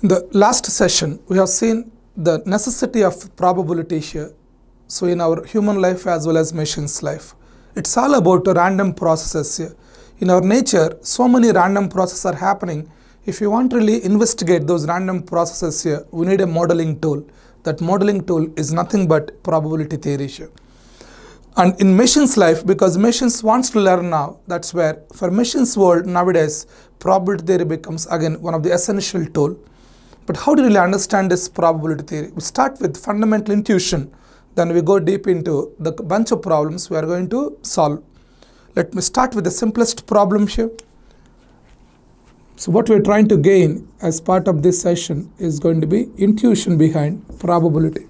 In the last session, we have seen the necessity of probability here. So in our human life as well as machines life, it's all about random processes here. In our nature, so many random processes are happening. If you want to really investigate those random processes here, we need a modeling tool. That modeling tool is nothing but probability theory here. And in machines life, because machines wants to learn now, that's where for machines world nowadays, probability theory becomes again one of the essential tool. But how do we really understand this probability theory? We start with fundamental intuition, then we go deep into the bunch of problems we are going to solve. Let me start with the simplest problem here. So what we're trying to gain as part of this session is going to be intuition behind probability.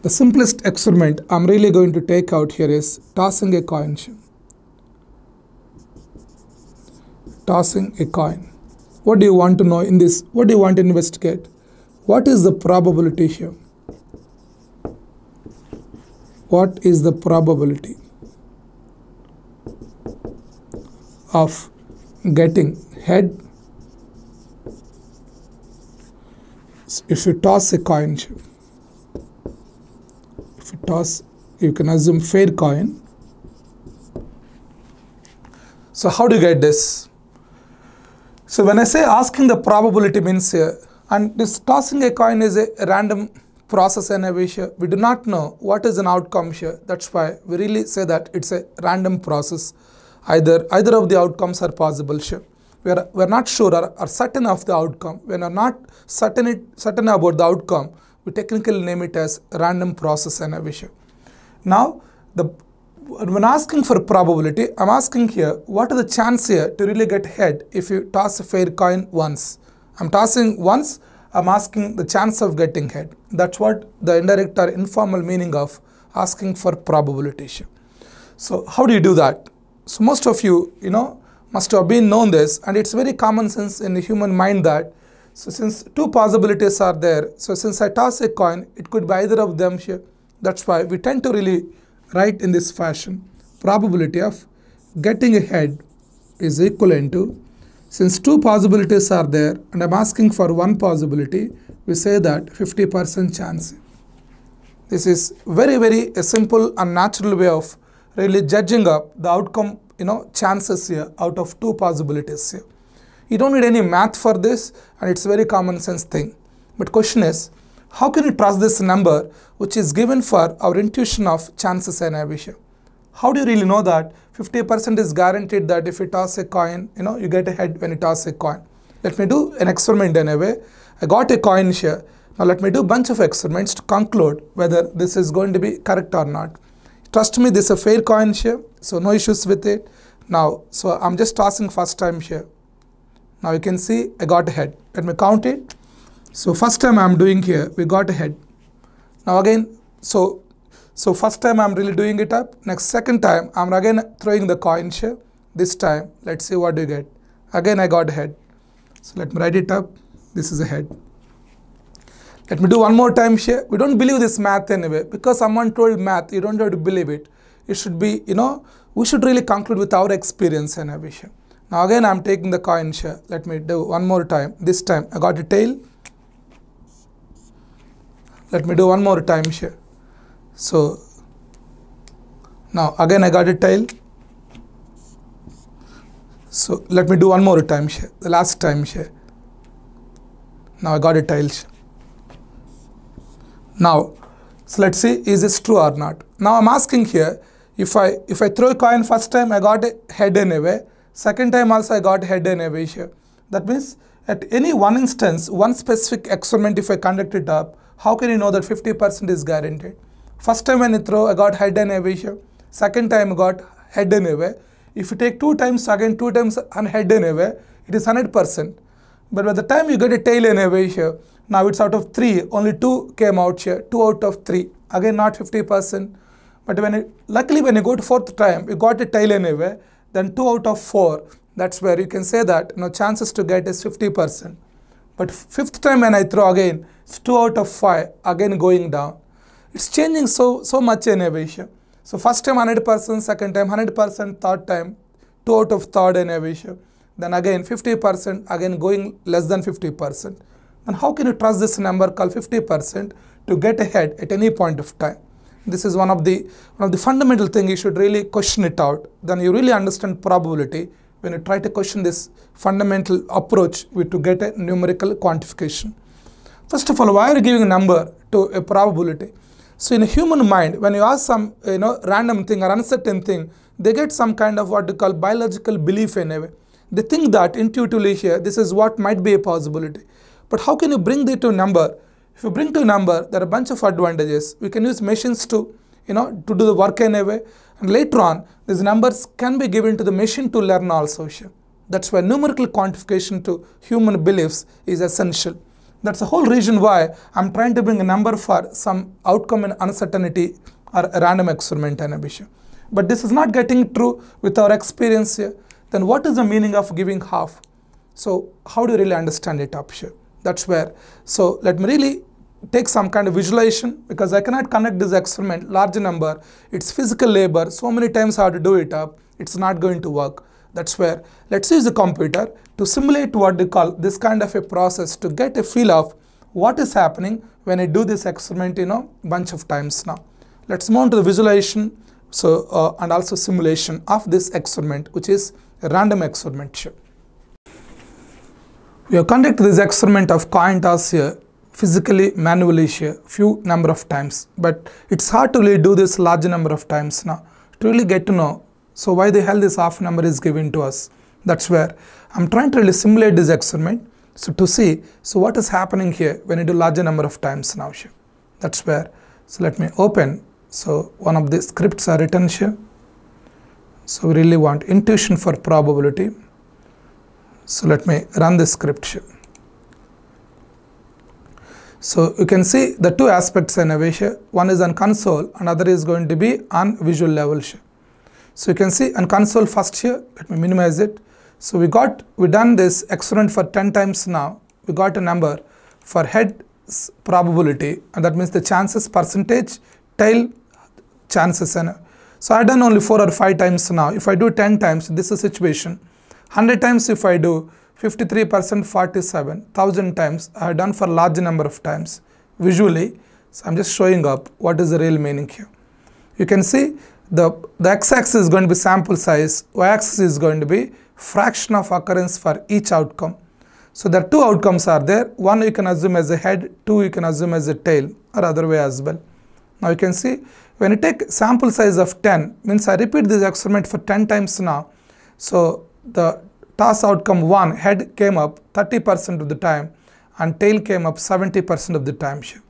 The simplest experiment I'm really going to take out here is tossing a coin. tossing a coin. What do you want to know in this? What do you want to investigate? What is the probability here? What is the probability of getting head? If you toss a coin, if you toss, you can assume fair coin. So how do you get this? So when I say asking the probability means, here, uh, and this tossing a coin is a random process a here. We do not know what is an outcome here. That's why we really say that it's a random process. Either either of the outcomes are possible here. We are, we are not sure or, or certain of the outcome. When we are not certain, it, certain about the outcome, we technically name it as random process a here. Now, the when asking for probability, I'm asking here, what are the chance here to really get head if you toss a fair coin once? I'm tossing once, I'm asking the chance of getting head. That's what the indirect or informal meaning of asking for probability. So how do you do that? So most of you, you know, must have been known this and it's very common sense in the human mind that so since two possibilities are there, so since I toss a coin, it could be either of them That's why we tend to really write in this fashion probability of getting ahead is equivalent to since two possibilities are there and I'm asking for one possibility we say that 50% chance this is very very a simple and natural way of really judging up the outcome you know chances here out of two possibilities here you don't need any math for this and it's very common sense thing but question is how can we trust this number which is given for our intuition of chances and ambition? How do you really know that 50% is guaranteed that if you toss a coin, you know, you get a head when you toss a coin. Let me do an experiment in a way. I got a coin here. Now let me do a bunch of experiments to conclude whether this is going to be correct or not. Trust me, this is a fair coin here, so no issues with it. Now, so I'm just tossing first time here. Now you can see I got a head. Let me count it. So first time I'm doing here, we got a head. Now again, so so first time I'm really doing it up. Next second time I'm again throwing the coin here. This time let's see what we you get. Again I got head. So let me write it up. This is a head. Let me do one more time here. We don't believe this math anyway because someone told math. You don't have to believe it. It should be you know we should really conclude with our experience and ambition. Now again I'm taking the coin here. Let me do one more time. This time I got a tail let me do one more time here so now again I got a tail so let me do one more time here the last time here now I got a tail here. now so let's see is this true or not now I'm asking here if I if I throw a coin first time I got a head a way, second time also I got head a way, here that means at any one instance one specific experiment if I conduct it up how can you know that 50% is guaranteed? First time when you throw, I got head and away Second time I got head and away. If you take two times again, two times and head and away, it is 100%. But by the time you get a tail and away here, now it's out of 3, only 2 came out here, 2 out of 3. Again not 50%. But when it, luckily when you go to fourth time, you got a tail away. then 2 out of 4, that's where you can say that you know, chances to get is 50%. But fifth time when I throw again, it's 2 out of 5, again going down. It's changing so, so much innovation. So first time 100%, second time 100%, third time 2 out of third innovation. Then again 50%, again going less than 50%. And how can you trust this number called 50% to get ahead at any point of time? This is one of the one of the fundamental thing you should really question it out. Then you really understand probability when you try to question this fundamental approach to get a numerical quantification. First of all, why are you giving a number to a probability? So in a human mind, when you ask some you know random thing or uncertain thing, they get some kind of what you call biological belief in a way. They think that intuitively here, this is what might be a possibility. But how can you bring that to a number? If you bring to a number, there are a bunch of advantages. We can use machines to, you know, to do the work in a way. And later on, these numbers can be given to the machine to learn also. That's why numerical quantification to human beliefs is essential. That's the whole reason why I'm trying to bring a number for some outcome in uncertainty or random experiment. But this is not getting true with our experience here. Then what is the meaning of giving half? So how do you really understand it up here? That's where. So let me really take some kind of visualization because I cannot connect this experiment, large number, it's physical labor, so many times I have to do it up, it's not going to work. That's where let's use the computer to simulate what they call this kind of a process to get a feel of what is happening when I do this experiment, you know, bunch of times now. Let's move on to the visualization so uh, and also simulation of this experiment, which is a random experiment. We have conducted this experiment of coin toss here physically manually share few number of times but it's hard to really do this large number of times now to really get to know so why the hell this half number is given to us that's where I'm trying to really simulate this experiment so to see so what is happening here when you do larger number of times now here that's where so let me open so one of the scripts are written here so we really want intuition for probability so let me run this script here so you can see the two aspects in Avesha. One is on console, another is going to be on visual level So you can see on console first here, let me minimize it. So we got, we done this exponent for 10 times now. We got a number for head probability and that means the chances percentage, tail chances. so I done only 4 or 5 times now. If I do 10 times, this is situation. 100 times if I do, 53% 47, thousand times I have done for large number of times visually so I'm just showing up what is the real meaning here you can see the the x-axis is going to be sample size y-axis is going to be fraction of occurrence for each outcome so there are two outcomes are there one you can assume as a head two you can assume as a tail or other way as well now you can see when you take sample size of 10 means I repeat this experiment for 10 times now so the Task outcome 1, head came up 30% of the time and tail came up 70% of the time shift.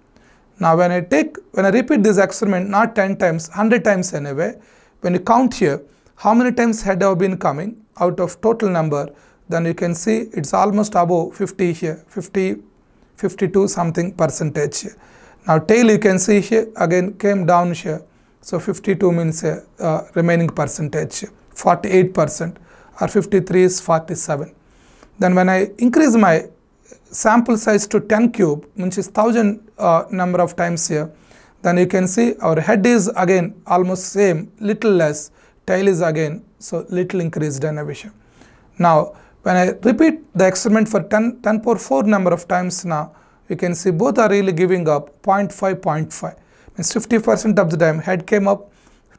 Now when I take, when I repeat this experiment not 10 times, 100 times anyway, when you count here, how many times head have been coming out of total number, then you can see it's almost above 50 here, 50, 52 something percentage here. Now tail you can see here again came down here. So 52 means uh, remaining percentage, 48 percent or 53 is 47. Then when I increase my sample size to 10 cube, which is 1000 uh, number of times here, then you can see our head is again almost same, little less, tail is again, so little increased inhibition. Now, when I repeat the experiment for 10, 10 power 4 number of times now, you can see both are really giving up 0.5, 0.5. Means 50% of the time head came up,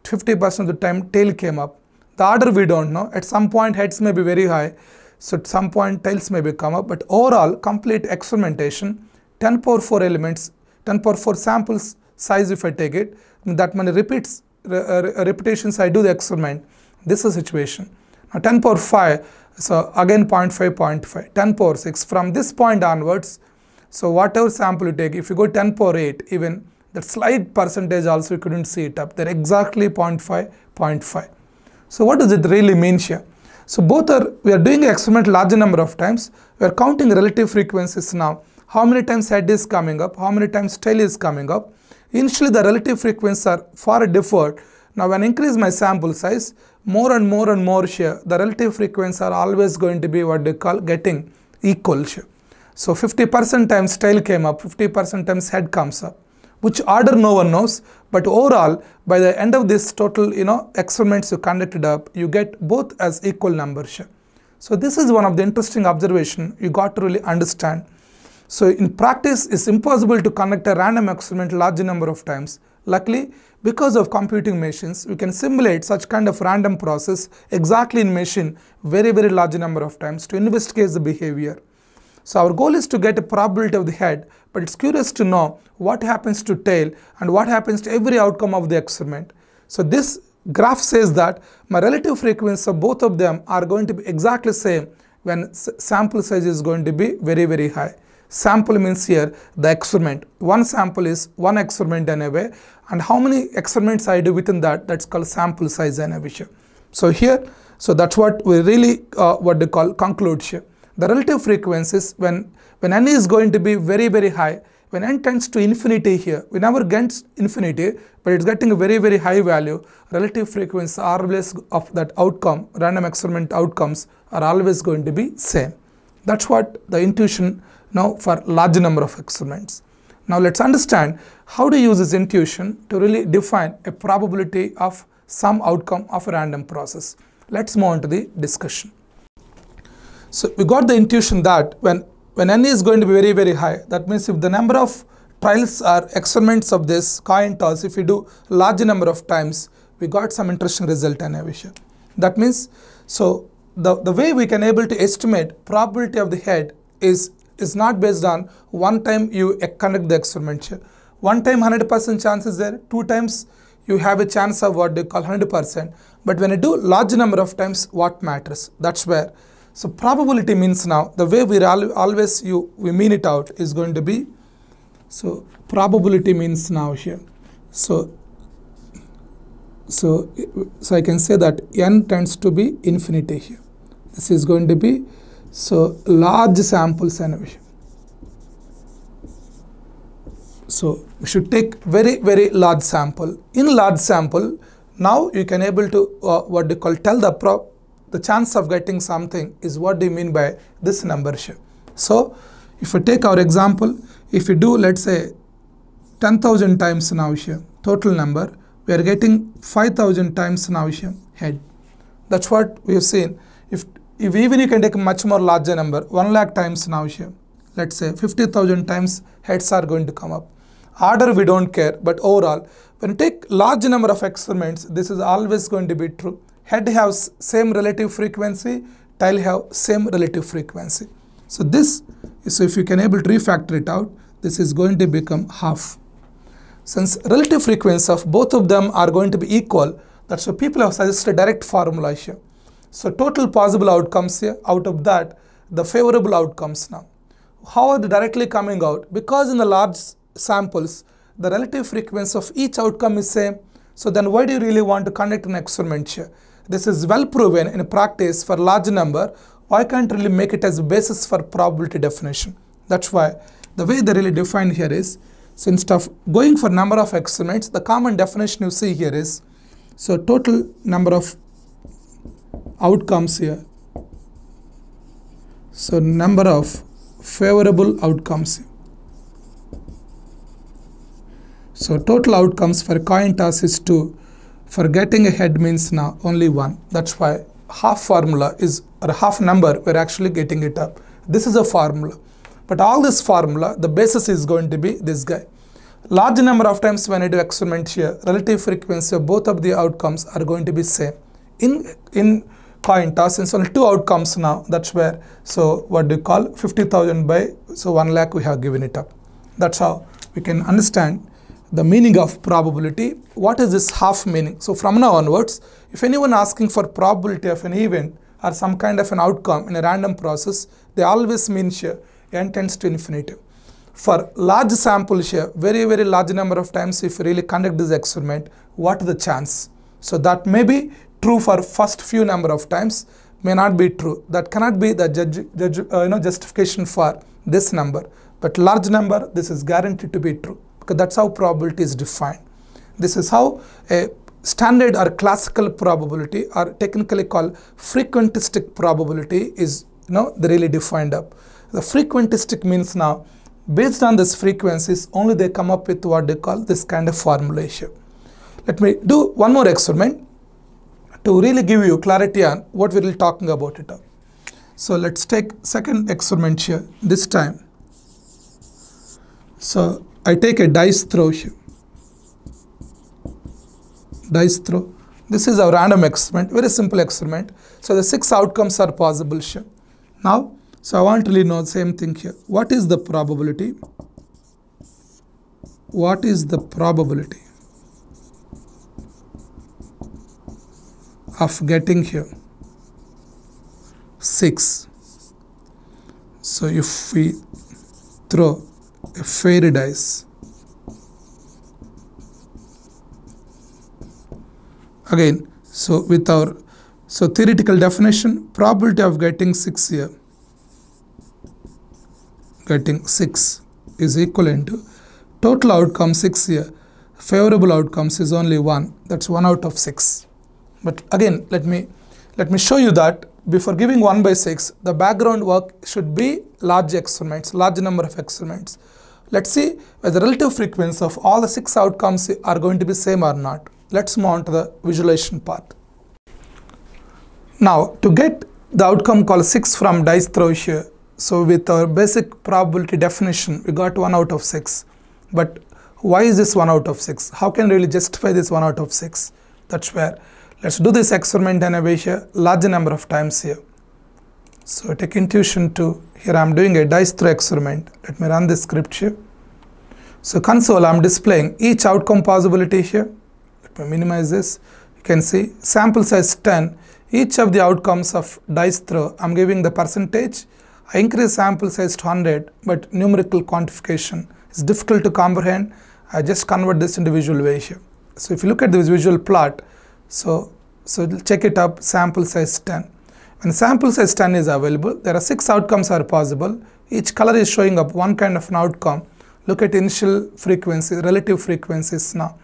50% of the time tail came up. The order we don't know. At some point heads may be very high. So at some point tails may be come up. But overall complete experimentation 10 power 4 elements 10 power 4 samples size if I take it that many repeats uh, re uh, repetitions I do the experiment. This is situation. Now 10 power 5 so again 0 0.5 0 0.5 10 power 6 from this point onwards so whatever sample you take if you go 10 power 8 even that slight percentage also you couldn't see it up. They're exactly 0 0.5, 0.5. So what does it really mean here? So both are, we are doing experiment large number of times. We are counting relative frequencies now. How many times head is coming up? How many times tail is coming up? Initially the relative frequencies are far differed. Now when I increase my sample size, more and more and more here, the relative frequencies are always going to be what they call getting equal here. So 50% times tail came up, 50% times head comes up which order no one knows. But overall, by the end of this total, you know, experiments you conducted up, you get both as equal numbers. So this is one of the interesting observation you got to really understand. So in practice, it's impossible to conduct a random experiment large number of times. Luckily, because of computing machines, we can simulate such kind of random process exactly in machine very very large number of times to investigate the behavior. So our goal is to get a probability of the head but it's curious to know what happens to tail and what happens to every outcome of the experiment. So this graph says that my relative frequency of both of them are going to be exactly same when sample size is going to be very very high. Sample means here the experiment. One sample is one experiment anyway and how many experiments I do within that that's called sample size inhibition. So here so that's what we really uh, what they call conclude here. The relative frequencies when when n is going to be very, very high, when n tends to infinity here, we never gets infinity, but it's getting a very, very high value, relative frequency always of that outcome, random experiment outcomes are always going to be same. That's what the intuition now for large number of experiments. Now let's understand how to use this intuition to really define a probability of some outcome of a random process. Let's move on to the discussion. So we got the intuition that when when n is going to be very very high that means if the number of trials or experiments of this coin toss if we do large number of times we got some interesting result and evasion that means so the the way we can able to estimate probability of the head is is not based on one time you conduct the experiment here one time 100% chance is there two times you have a chance of what they call 100% but when you do large number of times what matters that's where so probability means now the way we always you we mean it out is going to be so probability means now here. So so so I can say that n tends to be infinity here. This is going to be so large samples anyway. So we should take very very large sample. In large sample now you can able to uh, what you call tell the prop the chance of getting something is what do you mean by this number shift. So if we take our example, if we do let's say 10,000 times now here, total number, we are getting 5,000 times now here, head. That's what we have seen. If, if even you can take a much more larger number, 1 lakh times now here, let's say 50,000 times heads are going to come up. Order we don't care, but overall, when you take large number of experiments, this is always going to be true head have same relative frequency, tail have same relative frequency. So this, so if you can able to refactor it out, this is going to become half. Since relative frequency of both of them are going to be equal, that's why people have suggested direct formula here. So total possible outcomes here, out of that, the favorable outcomes now. How are they directly coming out? Because in the large samples, the relative frequency of each outcome is same. So then why do you really want to conduct an experiment here? This is well proven in practice for large number. Why can't really make it as a basis for probability definition? That's why the way they really define here is, so instead of going for number of experiments, the common definition you see here is, so total number of outcomes here. So number of favorable outcomes. So total outcomes for coin toss is 2 for getting ahead means now only one. That's why half formula is or half number we're actually getting it up. This is a formula. But all this formula, the basis is going to be this guy. Large number of times when I do experiment here, relative frequency of both of the outcomes are going to be same. In, in coin toss, since only two outcomes now, that's where, so what do you call 50,000 by, so 1 lakh we have given it up. That's how we can understand the meaning of probability. What is this half meaning? So from now onwards, if anyone asking for probability of an event or some kind of an outcome in a random process, they always mean n tends to infinity. For large sample here, very very large number of times if you really conduct this experiment, what is the chance? So that may be true for first few number of times, may not be true. That cannot be the judge, judge uh, you know, justification for this number. But large number, this is guaranteed to be true because that's how probability is defined. This is how a standard or classical probability or technically called frequentistic probability is you know really defined up. The frequentistic means now based on these frequencies only they come up with what they call this kind of formulation. Let me do one more experiment to really give you clarity on what we are talking about it. So let's take second experiment here this time. So I take a dice throw here. Dice throw. This is a random experiment, very simple experiment. So the six outcomes are possible here. Now, so I want to really know the same thing here. What is the probability? What is the probability of getting here? 6. So if we throw a dice. Again, so with our so theoretical definition, probability of getting 6 here, getting 6 is equivalent to total outcome 6 here, favorable outcomes is only 1, that's 1 out of 6. But again, let me let me show you that before giving 1 by 6, the background work should be large experiments, large number of experiments. Let's see whether the relative frequency of all the 6 outcomes are going to be same or not. Let's move on to the visualization part. Now, to get the outcome called 6 from dice throw here, so with our basic probability definition, we got 1 out of 6. But why is this 1 out of 6? How can we really justify this 1 out of 6? That's where Let's do this experiment and evaluate large number of times here. So take intuition to here I'm doing a dice throw experiment. Let me run this script here. So console I'm displaying each outcome possibility here. Let me minimize this. You can see sample size 10. Each of the outcomes of dice throw I'm giving the percentage. I increase sample size to 100 but numerical quantification is difficult to comprehend. I just convert this into visual way here. So if you look at this visual plot, so, so check it up sample size 10. When sample size 10 is available, there are 6 outcomes are possible. Each color is showing up one kind of an outcome. Look at initial frequency, relative frequencies now.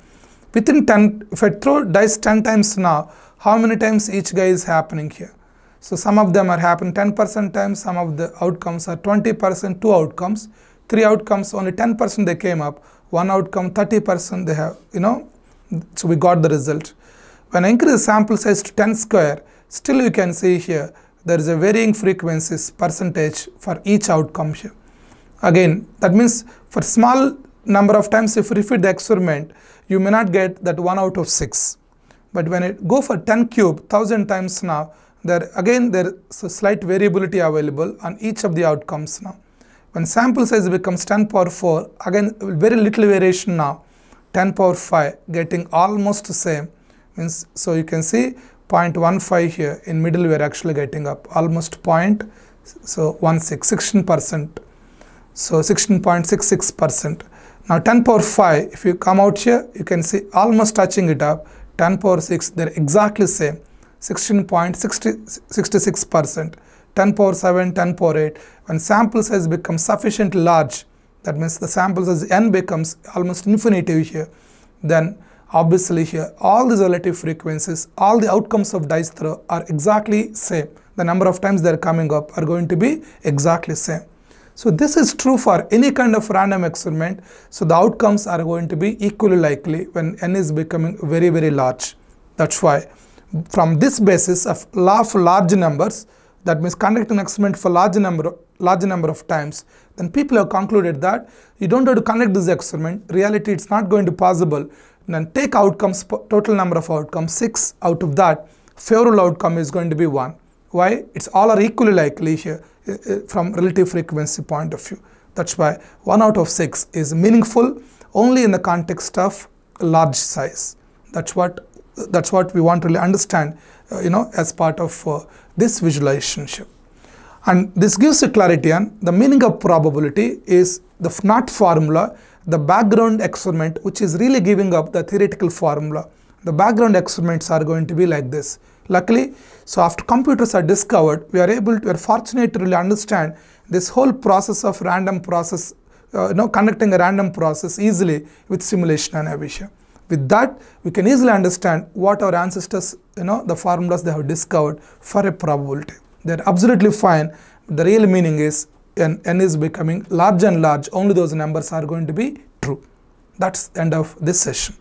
Within 10, if I throw dice 10 times now, how many times each guy is happening here? So some of them are happening. 10% times, some of the outcomes are 20%, two outcomes, three outcomes, only 10% they came up, one outcome 30% they have, you know, so we got the result. When I increase sample size to 10 square, still you can see here there is a varying frequencies percentage for each outcome here. Again, that means for small number of times if you repeat the experiment, you may not get that 1 out of 6. But when it go for 10 cube 1000 times now, there again there is a slight variability available on each of the outcomes now. When sample size becomes 10 power 4, again very little variation now, 10 power 5 getting almost the same means so you can see 0.15 here in middle we are actually getting up almost point so 16 percent so 16.66 percent now 10 power 5 if you come out here you can see almost touching it up 10 power 6 they're exactly same 16.66 percent 10 power 7 10 power 8 when sample size becomes sufficiently large that means the sample size n becomes almost infinitive here then obviously here all these relative frequencies all the outcomes of dice throw are exactly same the number of times they're coming up are going to be exactly same so this is true for any kind of random experiment so the outcomes are going to be equally likely when n is becoming very very large that's why from this basis of law of large numbers that means conduct an experiment for large number large number of times then people have concluded that you don't have to conduct this experiment reality it's not going to possible then take outcomes, total number of outcomes, 6 out of that, favorable outcome is going to be 1. Why? It's all are equally likely here from relative frequency point of view. That's why 1 out of 6 is meaningful only in the context of large size. That's what that's what we want to really understand, uh, you know, as part of uh, this visualization. And this gives a clarity and the meaning of probability is the not formula the background experiment which is really giving up the theoretical formula. The background experiments are going to be like this. Luckily, so after computers are discovered, we are able to, we are fortunate to really understand this whole process of random process, uh, you know, conducting a random process easily with simulation and aversion. With that, we can easily understand what our ancestors, you know, the formulas they have discovered for a probability. They are absolutely fine. The real meaning is and n is becoming large and large, only those numbers are going to be true. That's end of this session.